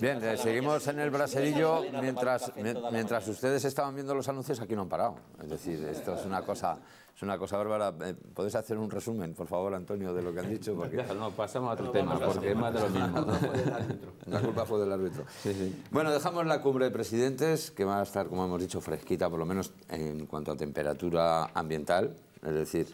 Bien, seguimos en el braserillo mientras, mientras ustedes estaban viendo los anuncios, aquí no han parado. Es decir, esto es una cosa, es una cosa bárbara. Eh, ¿Podéis hacer un resumen, por favor, Antonio, de lo que han dicho? No, pasamos a otro tema, porque es más de lo mismo. La culpa fue del árbitro. Bueno, dejamos la cumbre de presidentes, que va a estar, como hemos dicho, fresquita, por lo menos en cuanto a temperatura ambiental. Es decir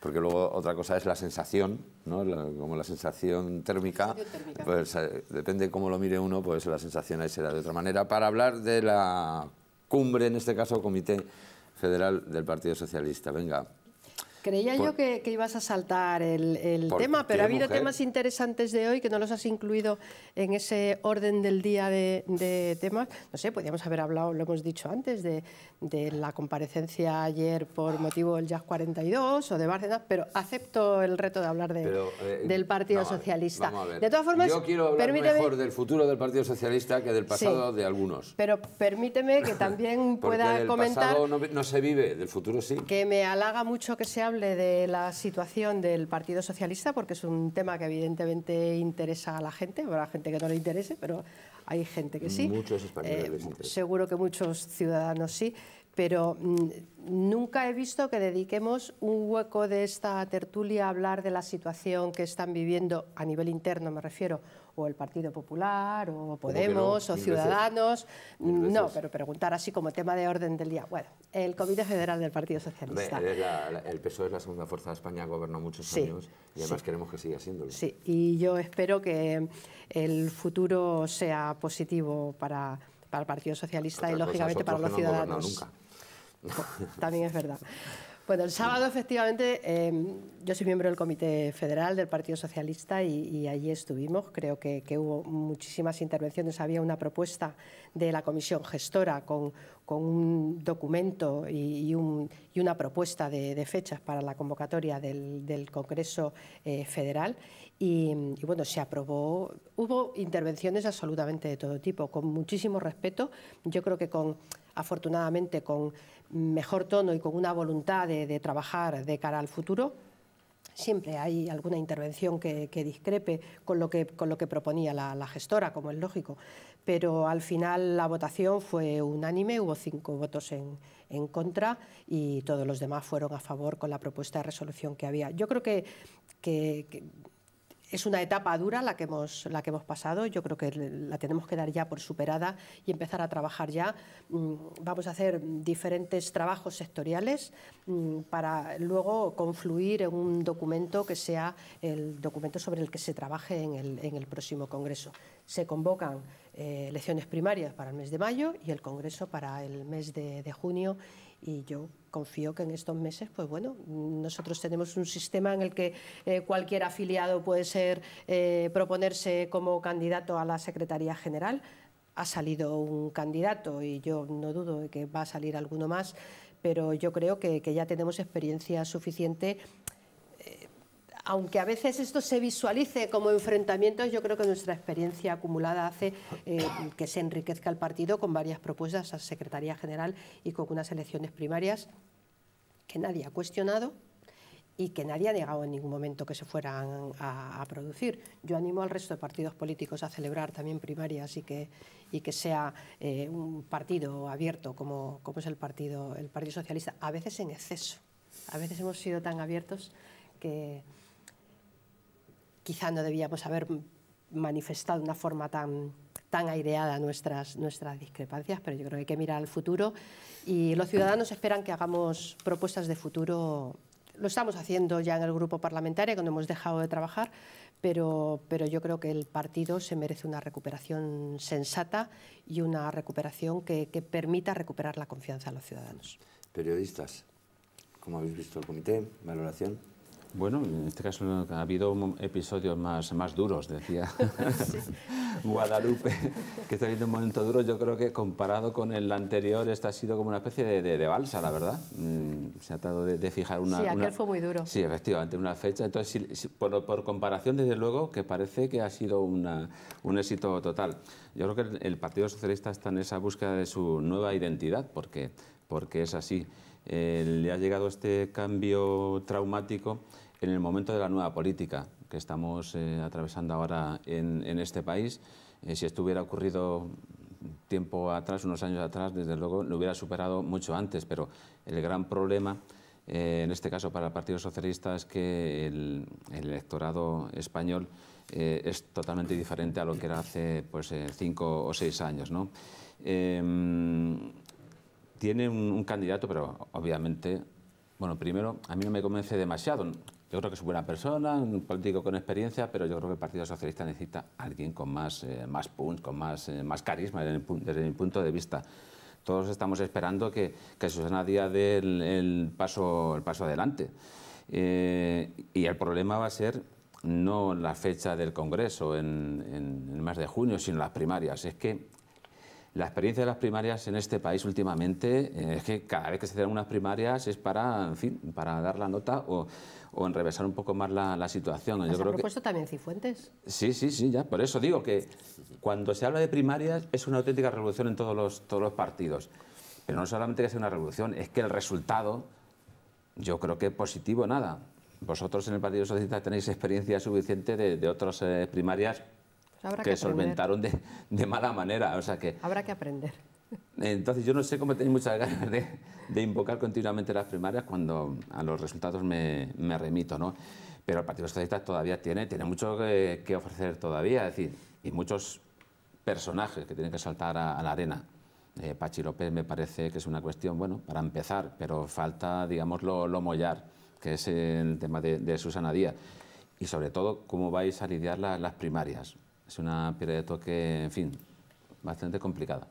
porque luego otra cosa es la sensación, ¿no? como la sensación térmica, pues eh, depende cómo lo mire uno, pues la sensación ahí será de otra manera. Para hablar de la cumbre, en este caso Comité Federal del Partido Socialista, venga. Creía yo que, ibas a saltar el, tema, pero ha habido temas interesantes de hoy que no los has incluido en ese orden del día de, temas. No sé, podríamos haber hablado, lo hemos dicho antes, de, la comparecencia ayer por motivo del Jazz 42 o de Bárcenas, pero acepto el reto de hablar eh, del Partido Socialista. De todas formas, yo quiero hablar mejor del futuro del Partido Socialista que del pasado de algunos. Pero permíteme que también pueda comentar. no, se vive, del futuro sí. Que me halaga mucho que sea de la situación del Partido Socialista, porque es un tema que evidentemente interesa a la gente, la gente que no le interese, pero hay gente que sí. Muchos españoles. Eh, seguro que muchos ciudadanos sí, pero mm, nunca he visto que dediquemos un hueco de esta tertulia a hablar de la situación que están viviendo, a nivel interno me refiero, o el Partido Popular, o Podemos, o Ciudadanos. No, pero preguntar así como tema de orden del día. Bueno, el Comité Federal del Partido Socialista. el PSOE es la segunda fuerza de España, gobernó muchos años y además queremos que siga siéndolo. Sí, y yo espero que el futuro sea positivo para, el Partido Socialista y, lógicamente, para los ciudadanos. Nunca. También es verdad. Bueno, pues el sábado efectivamente em, yo soy miembro del Comité Federal del Partido Socialista y, allí estuvimos. Creo que, hubo muchísimas intervenciones. Había una propuesta de la comisión gestora con, un documento y, una propuesta de, fechas para la convocatoria del, Congreso eh, Federal y, bueno, se aprobó. Hubo intervenciones absolutamente de todo tipo, con muchísimo respeto. Yo creo que con, afortunadamente, con mejor tono y con una voluntad de, trabajar de cara al futuro. Siempre hay alguna intervención que, discrepe con lo que, con lo que proponía la, gestora, como es lógico. Pero al final la votación fue unánime, hubo cinco votos en, en contra y todos los demás fueron a favor con la propuesta de resolución que había. Yo creo que, que es una etapa dura la que, hemos, la que hemos pasado, yo creo que la tenemos que dar ya por superada y empezar a trabajar ya. Mm, vamos a hacer diferentes trabajos sectoriales mm, para luego confluir en un documento que sea el documento sobre el que se trabaje en el, próximo Congreso. Se convocan eh, elecciones primarias para el mes de mayo y el Congreso para el mes de junio y yo confío que en estos meses, pues bueno, nosotros tenemos un sistema en el que eh, cualquier afiliado puede ser eh, proponerse como candidato a la Secretaría General. Ha salido un candidato y yo no dudo de que va a salir alguno más, pero yo creo que, que ya tenemos experiencia suficiente aunque a veces esto se visualice como enfrentamientos, yo creo que nuestra experiencia acumulada hace eh, que se enriquezca el partido con varias propuestas a Secretaría General y con unas elecciones primarias que nadie ha cuestionado y que nadie ha negado en ningún momento que se fueran a, producir. Yo animo al resto de partidos políticos a celebrar también primarias y que, y que sea eh, un partido abierto como, como es el partido, el partido Socialista, a veces en exceso. A veces hemos sido tan abiertos que quizá no debíamos haber manifestado de una forma tan, tan aireada nuestras, nuestras discrepancias, pero yo creo que hay que mirar al futuro y los ciudadanos esperan que hagamos propuestas de futuro. Lo estamos haciendo ya en el grupo parlamentario cuando hemos dejado de trabajar, pero, pero yo creo que el partido se merece una recuperación sensata y una recuperación que, permita recuperar la confianza de los ciudadanos. Periodistas, como habéis visto el comité, valoración. Bueno, en este caso ha habido episodios más, más duros, decía Guadalupe, que está viendo un momento duro. Yo creo que comparado con el anterior, esta ha sido como una especie de, de, balsa, la verdad. Mm, se ha tratado de, fijar una... Sí, aquel fue muy duro. Sí, efectivamente, una fecha. Entonces, por, comparación, desde luego, que parece que ha sido un éxito total. Yo creo que el, el Partido Socialista está en esa búsqueda de su nueva identidad, porque, porque es así. Eh, le ha llegado este cambio traumático en el momento de la nueva política que estamos eh, atravesando ahora en, este país. Eh, si si hubiera ocurrido tiempo atrás, unos años atrás, desde luego lo hubiera superado mucho antes, pero el gran problema, en este caso para el Partido Socialista, es que el, electorado español es totalmente diferente a lo que era hace pues, cinco o seis años. ¿no? Em, tiene un, candidato, pero obviamente, bueno, primero, a mí no me convence demasiado. Yo creo que es buena persona, un político con experiencia, pero yo creo que el Partido Socialista necesita alguien con más, eh, más punch, con más, eh, más carisma desde mi, punto de vista todos estamos esperando que, que Susana Díaz dé el, paso, el paso adelante. Eh, y el problema va a ser no la fecha del Congreso en, en, el mes de junio, sino las primarias. Es que la experiencia de las primarias en este país últimamente eh, es que cada vez que se hacen unas primarias es para, en fin, para dar la nota o, enrevesar un poco más la, situación. Yo creo también Cifuentes? Sí, sí, sí, ya. Por eso digo que cuando se habla de primarias es una auténtica revolución en todos los, partidos. Pero no solamente que sea una revolución, es que el resultado, yo creo que es positivo nada. Vosotros en el Partido Socialista tenéis experiencia suficiente de, otras eh, primarias que, solventaron de, mala manera. O sea que, Habrá que aprender. Entonces yo no sé cómo tenéis muchas ganas de, invocar continuamente las primarias cuando a los resultados me, remito, ¿no? Pero el Partido Socialista todavía tiene, tiene mucho que, ofrecer todavía, es decir, y muchos personajes que tienen que saltar a, la arena. Eh, Pachi López me parece que es una cuestión, bueno, para empezar, pero falta, digamos, lo, mollar, que es el tema de, Susana Díaz. Y sobre todo, cómo vais a lidiar las primarias es una piedra de toque, en fin, bastante complicada.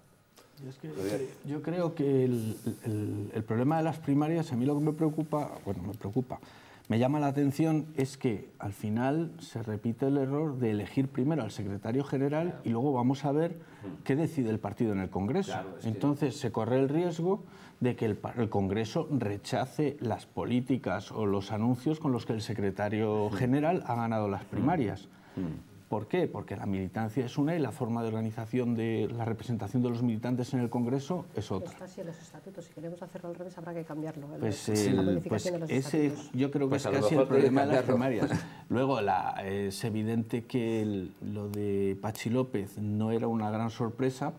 Yo, creo que el, problema de las primarias, a mí lo que me preocupa, bueno, me preocupa, me llama la atención es que al final se repite el error de elegir primero al secretario general y luego vamos a ver qué decide el partido en el Congreso. Entonces se corre el riesgo de que el, Congreso rechace las políticas o los anuncios con los que el secretario general ha ganado las primarias. Mm. ¿Por qué? Porque la militancia es una y la forma de organización de la representación de los militantes en el Congreso es otra. está así en los estatutos. Si queremos hacerlo al revés, habrá que cambiarlo. Pues, eh, pues ese, yo creo que pues es casi el problema de las primarias. Luego, es evidente que lo de Pachi López no era una gran sorpresa.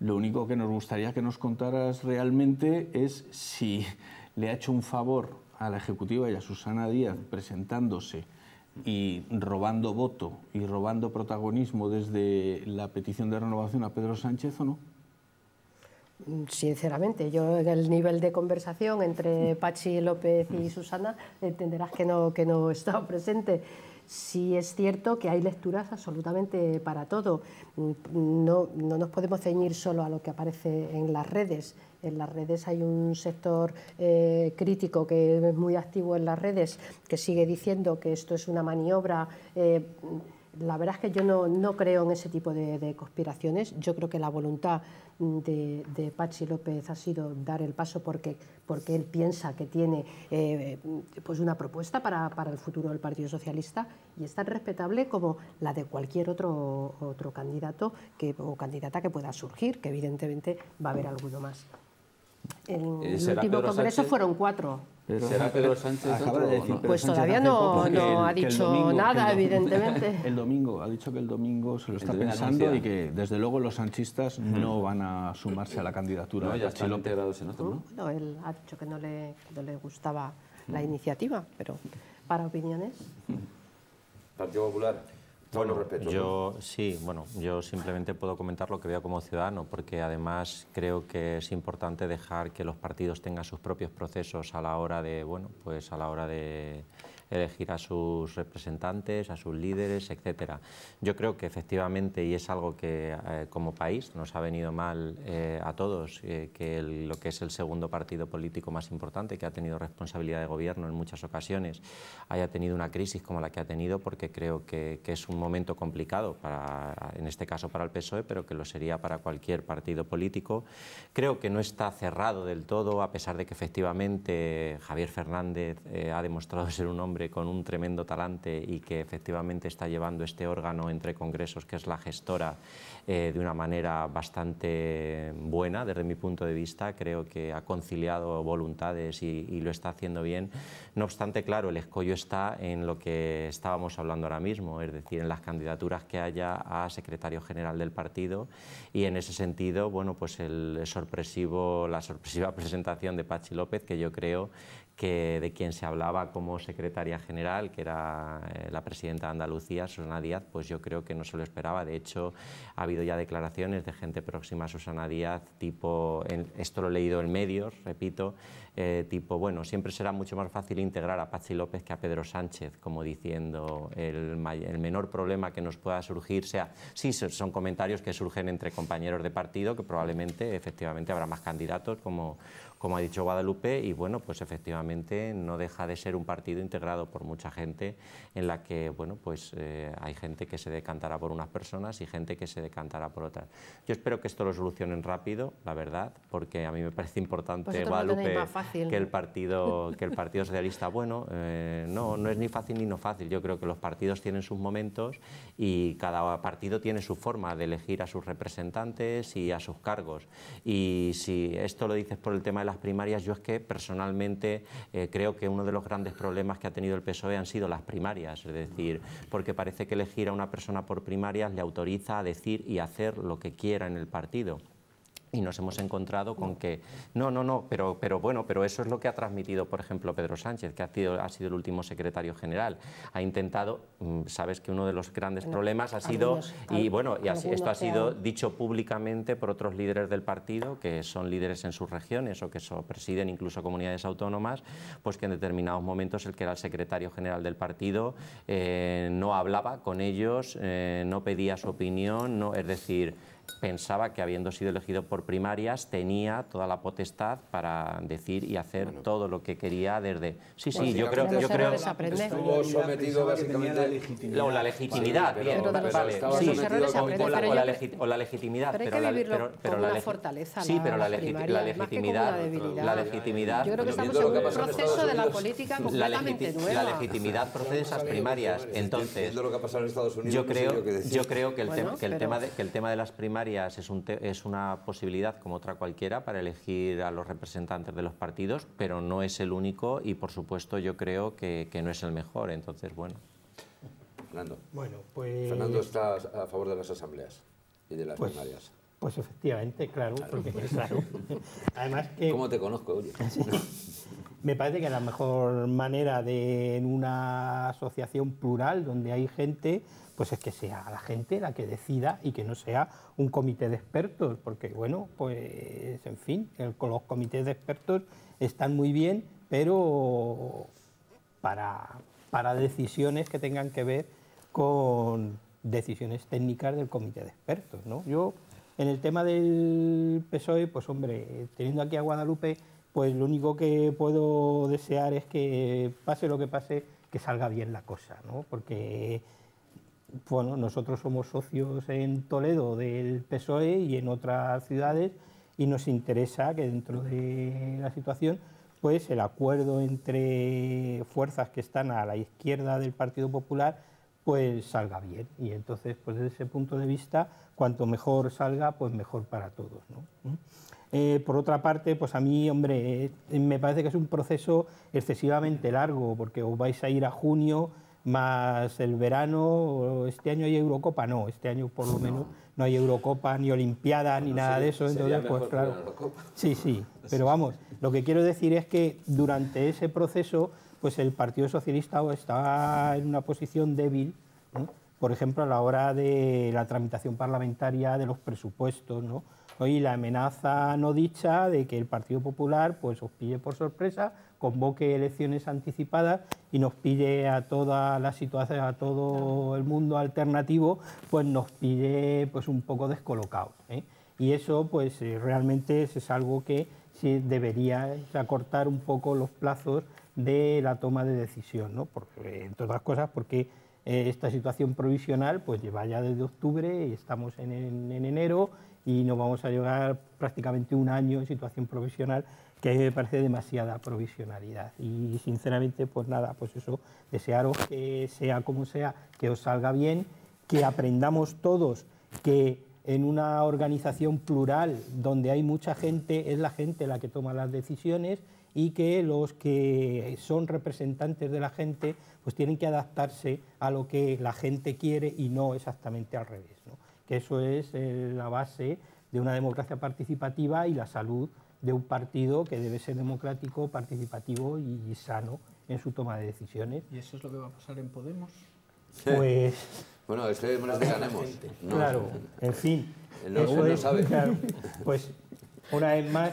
Lo único que nos gustaría que nos contaras realmente es si le ha hecho un favor a la Ejecutiva y a Susana Díaz presentándose y robando voto y robando protagonismo desde la petición de renovación a Pedro Sánchez o no? Sinceramente, yo en el nivel de conversación entre Pachi López y Susana eh, entenderás que no, que no he presente. Sí es cierto que hay lecturas absolutamente para todo. No, nos podemos ceñir solo a lo que aparece en las redes. En las redes hay un sector eh, crítico que es muy activo en las redes, que sigue diciendo que esto es una maniobra. Eh, la verdad es que yo no, creo en ese tipo de, de, conspiraciones. Yo creo que la voluntad de, de, Pachi López ha sido dar el paso porque, porque él piensa que tiene eh, pues una propuesta para, para, el futuro del Partido Socialista y es tan respetable como la de cualquier otro, otro candidato que, o candidata que pueda surgir, que evidentemente va a haber alguno más. En el eh, último congreso fueron cuatro. ¿Será Pedro eh, Sánchez? Acaba de decir, Pues todavía no, ha dicho nada, evidentemente. El domingo, ha dicho que el domingo se lo está pensando y que desde luego los sanchistas no van a sumarse a la candidatura. No, ya están integrados en ¿no? No, él ha dicho que no le, gustaba la iniciativa, pero para opiniones. Partido Popular bueno, yo sí, bueno, yo simplemente puedo comentar lo que veo como ciudadano, porque además creo que es importante dejar que los partidos tengan sus propios procesos a la hora de, bueno, pues a la hora de elegir a sus representantes, a sus líderes, etcétera. Yo creo que efectivamente, y es algo que eh, como país nos ha venido mal eh, a todos, eh, que lo que es el segundo partido político más importante, que ha tenido responsabilidad de gobierno en muchas ocasiones, haya tenido una crisis como la que ha tenido, porque creo que, es un momento complicado, para, en este caso para el PSOE, pero que lo sería para cualquier partido político. Creo que no está cerrado del todo, a pesar de que efectivamente Javier Fernández ha demostrado ser un hombre con un tremendo talante y que efectivamente está llevando este órgano entre congresos, que es la gestora, eh, de una manera bastante buena desde mi punto de vista. Creo que ha conciliado voluntades y, lo está haciendo bien. No obstante, claro, el escollo está en lo que estábamos hablando ahora mismo, es decir, en las candidaturas que haya a secretario general del partido y en ese sentido, bueno, pues el sorpresivo, la sorpresiva presentación de Pachi López, que yo creo que de quien se hablaba como secretario general, que era eh, la presidenta de Andalucía, Susana Díaz, pues yo creo que no se lo esperaba. De hecho, ha habido ya declaraciones de gente próxima a Susana Díaz, tipo, esto lo he leído en medios, repito, eh, tipo, bueno, siempre será mucho más fácil integrar a Pachi López que a Pedro Sánchez, como diciendo el, menor problema que nos pueda surgir sea, sí, son comentarios que surgen entre compañeros de partido, que probablemente efectivamente habrá más candidatos, como como ha dicho Guadalupe, y bueno, pues efectivamente no deja de ser un partido integrado por mucha gente en la que, bueno, pues eh, hay gente que se decantará por unas personas y gente que se decantará por otras. Yo espero que esto lo solucionen rápido, la verdad, porque a mí me parece importante, pues Guadalupe, que el partido que el Partido Socialista, bueno, eh, no, no es ni fácil ni no fácil. Yo creo que los partidos tienen sus momentos y cada partido tiene su forma de elegir a sus representantes y a sus cargos. Y si esto lo dices por el tema de las primarias, yo es que personalmente eh, creo que uno de los grandes problemas que ha tenido el PSOE han sido las primarias, es decir, porque parece que elegir a una persona por primarias le autoriza a decir y hacer lo que quiera en el partido y nos hemos encontrado con que no, no, no, pero, pero bueno, pero eso es lo que ha transmitido, por ejemplo, Pedro Sánchez, que ha sido, ha sido el último secretario general. Ha intentado, mm, sabes que uno de los grandes problemas ha sido, y bueno, y esto ha sido dicho públicamente por otros líderes del partido, que son líderes en sus regiones o que presiden incluso comunidades autónomas, pues que en determinados momentos el que era el secretario general del partido eh, no hablaba con ellos, eh, no pedía su opinión, no, es decir, pensaba que habiendo sido elegido por primarias tenía toda la potestad para decir y hacer todo lo que quería desde sí sí yo creo yo creo estuvo sometido básicamente la legitimidad, o la legitimidad o la legitimidad pero hay que vivirlo con la fortaleza sí pero la, legitimidad la legitimidad yo creo que estamos en un proceso de la política completamente nueva la legitimidad procede de esas primarias entonces yo pues creo yo creo que el tema que el tema de las primarias es, un es una posibilidad como otra cualquiera para elegir a los representantes de los partidos, pero no es el único y, por supuesto, yo creo que, no es el mejor. Entonces, bueno. Fernando. Bueno, Fernando pues está a favor de las asambleas y de las pues, primarias. Pues efectivamente, claro, claro. claro. Además que... ¿Cómo te conozco, Me parece que la mejor manera de en una asociación plural donde hay gente, pues es que sea la gente la que decida y que no sea un comité de expertos, porque bueno, pues en fin, los comités de expertos están muy bien, pero para, para decisiones que tengan que ver con decisiones técnicas del comité de expertos, ¿no? Yo en el tema del PSOE, pues hombre, teniendo aquí a Guadalupe pues lo único que puedo desear es que pase lo que pase, que salga bien la cosa, ¿no? Porque bueno, nosotros somos socios en Toledo del PSOE y en otras ciudades y nos interesa que dentro de la situación pues el acuerdo entre fuerzas que están a la izquierda del Partido Popular pues salga bien y entonces pues desde ese punto de vista cuanto mejor salga pues mejor para todos ¿no? Eh, por otra parte, pues a mí, hombre, eh, me parece que es un proceso excesivamente largo, porque os vais a ir a junio más el verano, este año hay Eurocopa, no, este año por lo menos no hay Eurocopa, ni Olimpiada, ni nada de eso, entonces pues claro. Sí, sí, pero vamos, lo que quiero decir es que durante ese proceso, pues el Partido Socialista está en una posición débil, por ejemplo, a la hora de la tramitación parlamentaria de los presupuestos, ¿no? Hoy la amenaza no dicha de que el Partido Popular pues, os pille por sorpresa, convoque elecciones anticipadas y nos pille a toda la situación, a todo el mundo alternativo, pues nos pide pues, un poco descolocados. ¿eh? Y eso pues eh, realmente es algo que debería acortar un poco los plazos de la toma de decisión, ¿no? entre otras cosas porque eh, esta situación provisional pues lleva ya desde octubre y estamos en, en enero y nos vamos a llevar prácticamente un año en situación provisional, que a mí me parece demasiada provisionalidad. Y sinceramente, pues nada, pues eso, desearos que sea como sea, que os salga bien, que aprendamos todos que en una organización plural donde hay mucha gente, es la gente la que toma las decisiones y que los que son representantes de la gente pues tienen que adaptarse a lo que la gente quiere y no exactamente al revés eso es eh, la base de una democracia participativa y la salud de un partido que debe ser democrático, participativo y sano en su toma de decisiones. ¿Y eso es lo que va a pasar en Podemos? Pues... bueno, este es que de ganemos. claro, en fin. eso es, sabe. Claro, pues una vez más,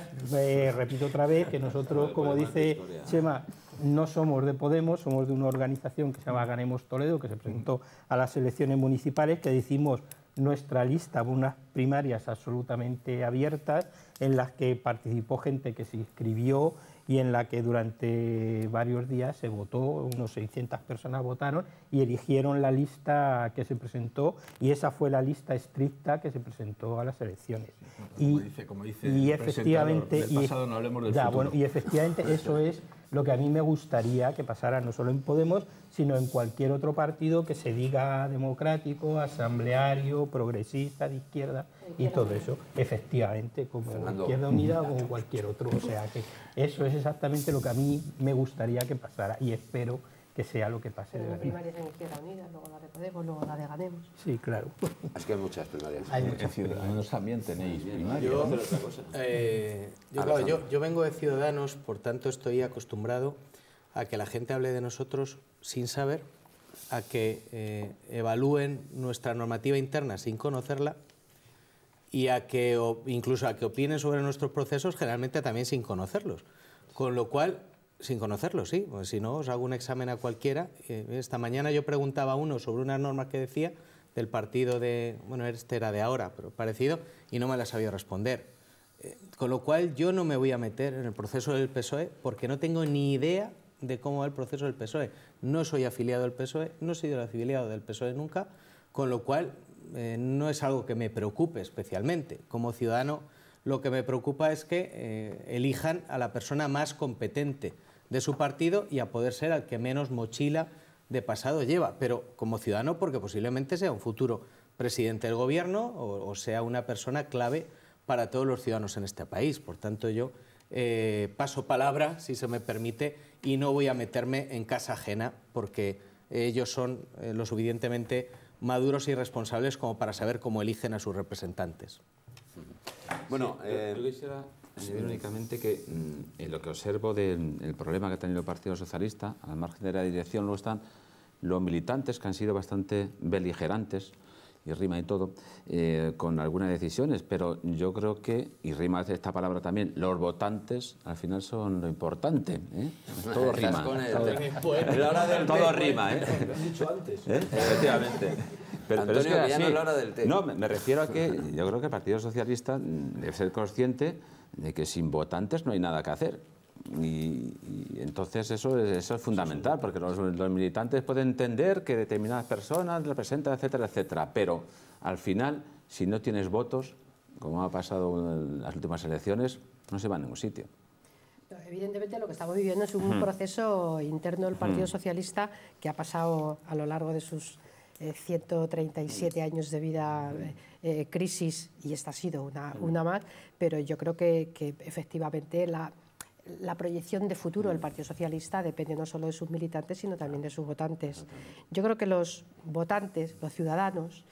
repito otra vez que nosotros, como pues, dice Chema, no somos de Podemos, somos de una organización que se llama Ganemos Toledo, que se presentó a las elecciones municipales, que decimos nuestra lista, unas primarias absolutamente abiertas en las que participó gente que se inscribió y en la que durante varios días se votó, unos 600 personas votaron y eligieron la lista que se presentó y esa fue la lista estricta que se presentó a las elecciones. Como y, dice, efectivamente, Bueno, y efectivamente eso es lo que a mí me gustaría que pasara no solo en Podemos, sino en cualquier otro partido que se diga democrático, asambleario, progresista, de izquierda y todo eso, efectivamente, como en Izquierda Unida o como cualquier otro. O sea que eso es exactamente lo que a mí me gustaría que pasara y espero que sea lo que pase. Pero de verdad. primarias en Izquierda Unida, luego la de Podemos, luego la de Ganemos. Sí, claro. Es que hay muchas primarias. Hay muchas. Ciudadanos también tenéis primarias. Eh, yo, vengo de Ciudadanos, por tanto estoy acostumbrado a que la gente hable de nosotros sin saber, a que eh, evalúen nuestra normativa interna sin conocerla y a que incluso a que opinen sobre nuestros procesos generalmente también sin conocerlos. Con lo cual, sin conocerlo, sí. Pues si no, os hago un examen a cualquiera. Eh, esta mañana yo preguntaba a uno sobre unas normas que decía del partido de, bueno, este era de ahora, pero parecido, y no me la sabía responder. Eh, con lo cual yo no me voy a meter en el proceso del PSOE porque no tengo ni idea de cómo va el proceso del PSOE. No soy afiliado del PSOE, no he sido afiliado del PSOE nunca, con lo cual eh, no es algo que me preocupe especialmente. Como ciudadano lo que me preocupa es que elijan a la persona más competente de su partido y a poder ser al que menos mochila de pasado lleva, pero como ciudadano porque posiblemente sea un futuro presidente del gobierno o, sea una persona clave para todos los ciudadanos en este país. Por tanto, yo eh, paso palabra, si se me permite, y no voy a meterme en casa ajena porque ellos son eh, lo suficientemente maduros y responsables como para saber cómo eligen a sus representantes. Bueno, Sí, únicamente que mm, en lo que observo del problema que ha tenido el Partido Socialista, al margen de la dirección, luego están los militantes que han sido bastante beligerantes y rima y todo, eh, con algunas decisiones, pero yo creo que, y rima esta palabra también, los votantes al final son lo importante. ¿eh? Todo rima. todo rima. ¿eh? Lo dicho antes. Efectivamente. Pero, Antonio, es del así, no, me refiero a que yo creo que el Partido Socialista mm, debe ser consciente de que sin votantes no hay nada que hacer. Y, entonces eso es, eso es fundamental, porque los, militantes pueden entender que determinadas personas representan, etcétera, etcétera, pero al final, si no tienes votos, como ha pasado en las últimas elecciones, no se va a ningún sitio. evidentemente lo que estamos viviendo es un proceso interno del Partido Socialista que ha pasado a lo largo de sus 137 eh, años de vida, eh, eh, crisis, y esta ha sido una, más, pero yo creo que, efectivamente la, la proyección de futuro del Partido Socialista depende no solo de sus militantes, sino también de sus votantes. Yo creo que los votantes, los ciudadanos,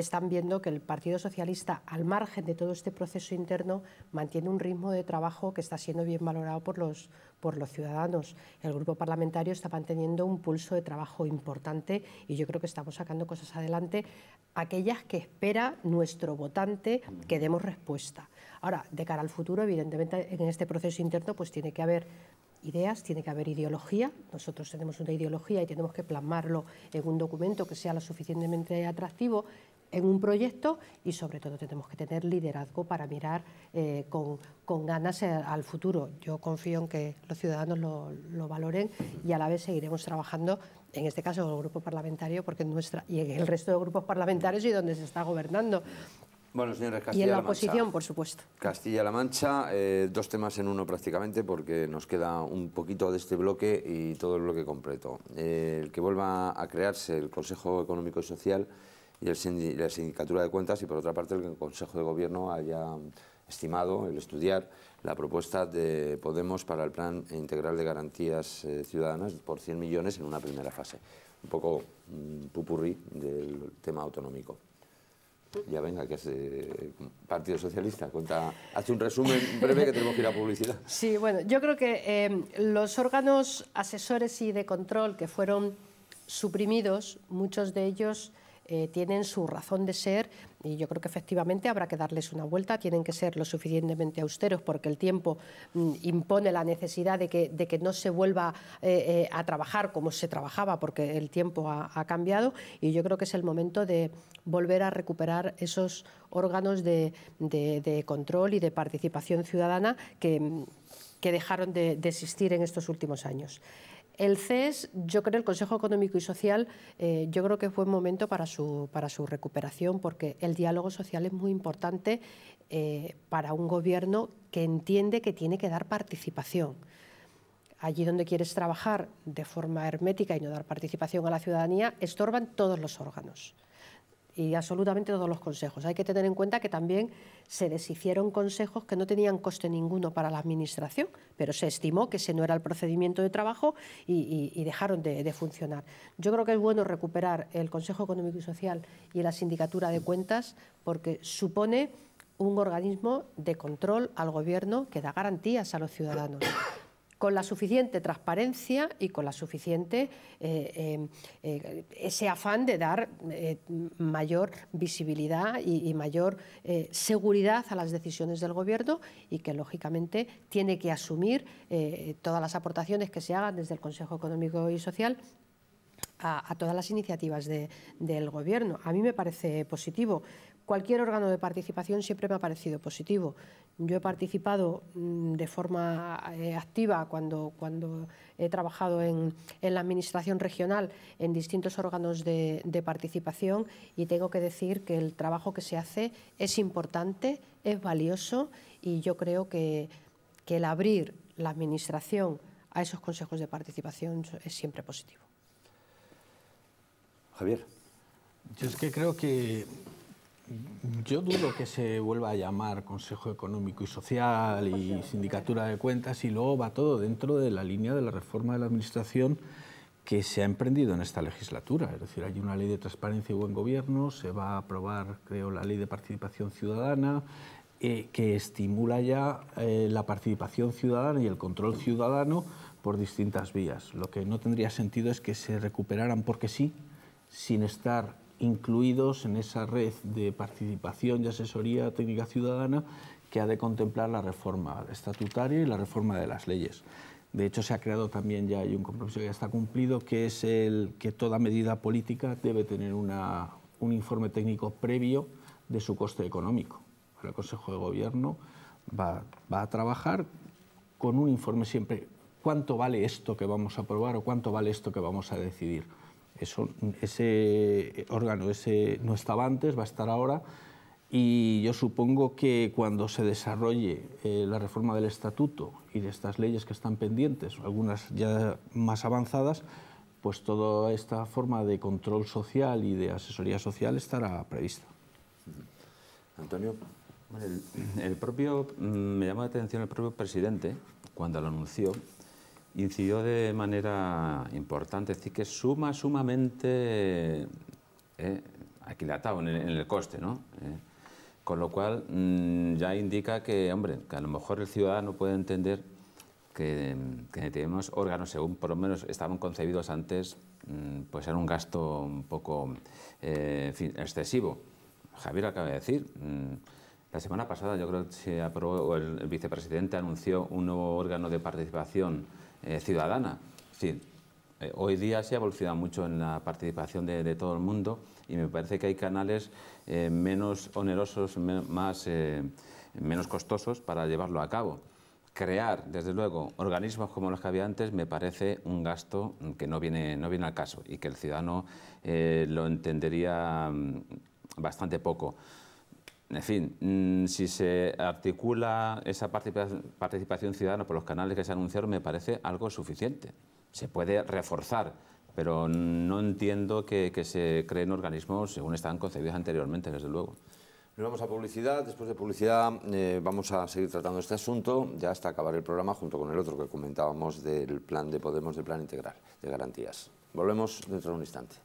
están viendo que el Partido Socialista, al margen de todo este proceso interno, mantiene un ritmo de trabajo que está siendo bien valorado por los, por los ciudadanos. El grupo parlamentario está manteniendo un pulso de trabajo importante y yo creo que estamos sacando cosas adelante, aquellas que espera nuestro votante que demos respuesta. Ahora, de cara al futuro, evidentemente, en este proceso interno, pues tiene que haber ideas, tiene que haber ideología. Nosotros tenemos una ideología y tenemos que plasmarlo en un documento que sea lo suficientemente atractivo en un proyecto y sobre todo tenemos que tener liderazgo para mirar eh, con, ganas eh, al futuro. Yo confío en que los ciudadanos lo, valoren y a la vez seguiremos trabajando, en este caso el grupo parlamentario, porque nuestra y el resto de grupos parlamentarios y donde se está gobernando. Bueno, señora Castilla y en la, por supuesto. Castilla-La Mancha, eh, dos temas en uno prácticamente, porque nos queda un poquito de este bloque y todo el bloque completo. el que vuelva a crearse el Consejo Económico y Social y la Sindicatura de Cuentas y por otra parte el Consejo de Gobierno haya estimado el estudiar la propuesta de Podemos para el Plan Integral de Garantías eh, Ciudadanas por 100 millones en una primera fase. Un poco mm, pupurrí del tema autonómico. Ya venga, que es eh, Partido Socialista. Cuenta, hace un resumen breve que tenemos que ir a publicidad. Sí, bueno, yo creo que em, los órganos asesores y de control que fueron suprimidos, muchos de ellos eh, tienen su razón de ser y yo creo que efectivamente habrá que darles una vuelta, tienen que ser lo suficientemente austeros porque el tiempo mm, impone la necesidad de que, no se vuelva eh, eh, a trabajar como se trabajaba porque el tiempo ha, cambiado y yo creo que es el momento de volver a recuperar esos órganos de, control y de participación ciudadana que, mm, dejaron de existir en estos últimos años. El CES, yo creo, el Consejo Económico y Social, eh, yo creo que fue un momento para su, recuperación, porque el diálogo social es muy importante eh, para un gobierno que entiende que tiene que dar participación. Allí donde quieres trabajar de forma hermética y no dar participación a la ciudadanía, estorban todos los órganos y absolutamente todos los consejos. Hay que tener en cuenta que también se deshicieron consejos que no tenían coste ninguno para la Administración, pero se estimó que ese no era el procedimiento de trabajo y, dejaron de, funcionar. Yo creo que es bueno recuperar el Consejo Económico y Social y la Sindicatura de Cuentas porque supone un organismo de control al Gobierno que da garantías a los ciudadanos con la suficiente transparencia y con la suficiente eh, eh, ese afán de dar eh, mayor visibilidad y, mayor seguridad a las decisiones del Gobierno y que lógicamente tiene que asumir todas las aportaciones que se hagan desde el Consejo Económico y Social a, todas las iniciativas del Gobierno. A mí me parece positivo cualquier órgano de participación siempre me ha parecido positivo. Yo he participado mm, de forma eh, activa cuando, cuando he trabajado en, la Administración regional en distintos órganos de, participación y tengo que decir que el trabajo que se hace es importante, es valioso y yo creo que, que el abrir la Administración a esos consejos de participación es siempre positivo. Javier. Yo es que creo que yo dudo que se vuelva a llamar Consejo Económico y Social y Sindicatura de Cuentas y luego va todo dentro de la línea de la reforma de la Administración que se ha emprendido en esta legislatura. Es decir, hay una ley de transparencia y buen gobierno, se va a aprobar, creo, la ley de participación ciudadana, eh, que estimula ya eh, la participación ciudadana y el control ciudadano por distintas vías. Lo que no tendría sentido es que se recuperaran porque sí, sin estar incluidos en esa red de participación y asesoría técnica ciudadana que ha de contemplar la reforma estatutaria y la reforma de las leyes. De hecho, se ha creado también, ya hay un compromiso que ya está cumplido, que es el que toda medida política debe tener un informe técnico previo de su coste económico. El Consejo de Gobierno va, va a trabajar con un informe siempre, ¿cuánto vale esto que vamos a aprobar o cuánto vale esto que vamos a decidir? ese órgano ese no estaba antes, va a estar ahora, y yo supongo que cuando se desarrolle eh, la reforma del estatuto y de estas leyes que están pendientes, algunas ya más avanzadas, pues toda esta forma de control social y de asesoría social estará prevista. Antonio. El, propio, mm, me llama la atención el propio presidente cuando lo anunció, incidió de manera importante, es decir, que suma sumamente eh, aquilatado en el, en el, coste, ¿no? Eh, con lo cual mm, ya indica que, hombre, que a lo mejor el ciudadano puede entender que, tenemos órganos, según por lo menos estaban concebidos antes, mm, pues era un gasto un poco eh, excesivo. Javier acaba de decir, mm, la semana pasada yo creo que se aprobó, el vicepresidente anunció un nuevo órgano de participación eh, ciudadana. Eh, hoy día se ha evolucionado mucho en la participación de, todo el mundo y me parece que hay canales eh, menos onerosos, menos costosos para llevarlo a cabo. Crear, desde luego, organismos como los que había antes me parece un gasto que no viene, no viene al caso y que el ciudadano lo entendería mm, bastante poco. En fin, mm, si se articula esa participación ciudadana por los canales que se anunciaron, me parece algo suficiente. Se puede reforzar, pero no entiendo que, se creen organismos según estaban concebidos anteriormente, desde luego. Nos vamos a publicidad. Después de publicidad eh, vamos a seguir tratando este asunto ya hasta acabar el programa junto con el otro que comentábamos del plan de Podemos, del plan integral de garantías. Volvemos dentro de un instante.